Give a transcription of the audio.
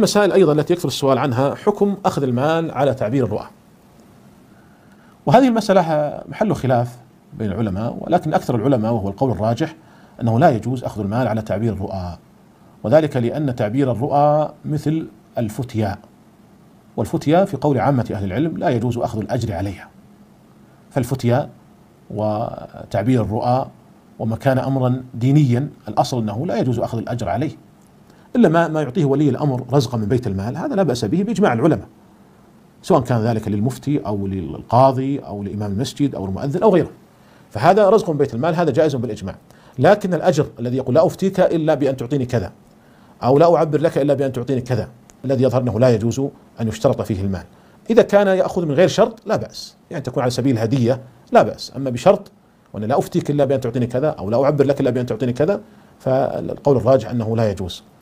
المسائل أيضا التي يكثر السؤال عنها حكم أخذ المال على تعبير الرؤى وهذه المسألة محل خلاف بين العلماء ولكن أكثر العلماء وهو القول الراجح أنه لا يجوز أخذ المال على تعبير الرؤى وذلك لأن تعبير الرؤى مثل الفتيا والفتيا في قول عامة أهل العلم لا يجوز أخذ الأجر عليها فالفتيا وتعبير الرؤى وما كان أمرا دينيا الأصل أنه لا يجوز أخذ الأجر عليه إلا ما, ما يعطيه ولي الأمر رزقا من بيت المال هذا لا بأس به بإجماع العلماء سواء كان ذلك للمفتي أو للقاضي أو لإمام المسجد أو المؤذن أو غيره فهذا رزق من بيت المال هذا جائز بالإجماع لكن الأجر الذي يقول لا أفتيك إلا بأن تعطيني كذا أو لا أعبر لك إلا بأن تعطيني كذا الذي يظهر أنه لا يجوز أن يشترط فيه المال إذا كان يأخذ من غير شرط لا بأس يعني تكون على سبيل الهدية لا بأس أما بشرط وأن لا أفتيك إلا بأن تعطيني كذا أو لا أعبر لك إلا بأن تعطيني كذا فالقول الراجح أنه لا يجوز